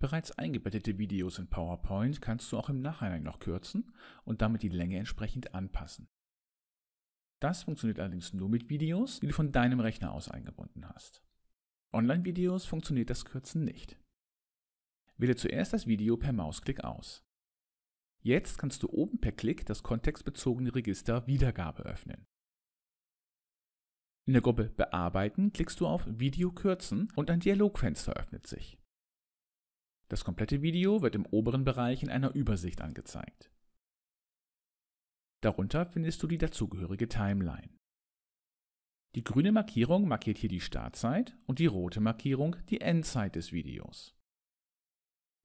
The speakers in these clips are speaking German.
Bereits eingebettete Videos in PowerPoint kannst du auch im Nachhinein noch kürzen und damit die Länge entsprechend anpassen. Das funktioniert allerdings nur mit Videos, die du von deinem Rechner aus eingebunden hast. Online-Videos funktioniert das Kürzen nicht. Wähle zuerst das Video per Mausklick aus. Jetzt kannst du oben per Klick das kontextbezogene Register Wiedergabe öffnen. In der Gruppe Bearbeiten klickst du auf Video kürzen und ein Dialogfenster öffnet sich. Das komplette Video wird im oberen Bereich in einer Übersicht angezeigt. Darunter findest du die dazugehörige Timeline. Die grüne Markierung markiert hier die Startzeit und die rote Markierung die Endzeit des Videos.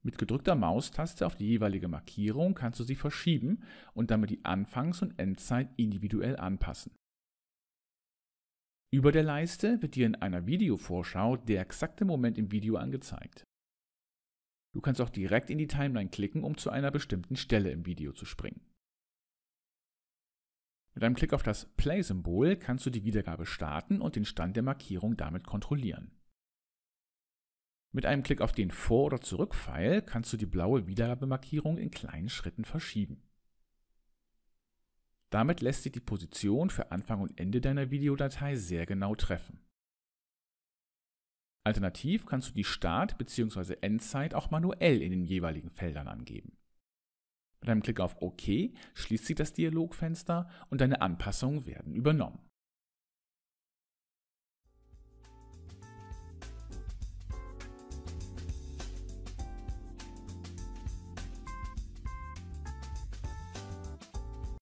Mit gedrückter Maustaste auf die jeweilige Markierung kannst du sie verschieben und damit die Anfangs- und Endzeit individuell anpassen. Über der Leiste wird dir in einer Videovorschau der exakte Moment im Video angezeigt. Du kannst auch direkt in die Timeline klicken, um zu einer bestimmten Stelle im Video zu springen. Mit einem Klick auf das Play-Symbol kannst du die Wiedergabe starten und den Stand der Markierung damit kontrollieren. Mit einem Klick auf den Vor- oder Zurück-Pfeil kannst du die blaue Wiedergabemarkierung in kleinen Schritten verschieben. Damit lässt sich die Position für Anfang und Ende deiner Videodatei sehr genau treffen. Alternativ kannst du die Start- bzw. Endzeit auch manuell in den jeweiligen Feldern angeben. Mit einem Klick auf OK schließt sich das Dialogfenster und deine Anpassungen werden übernommen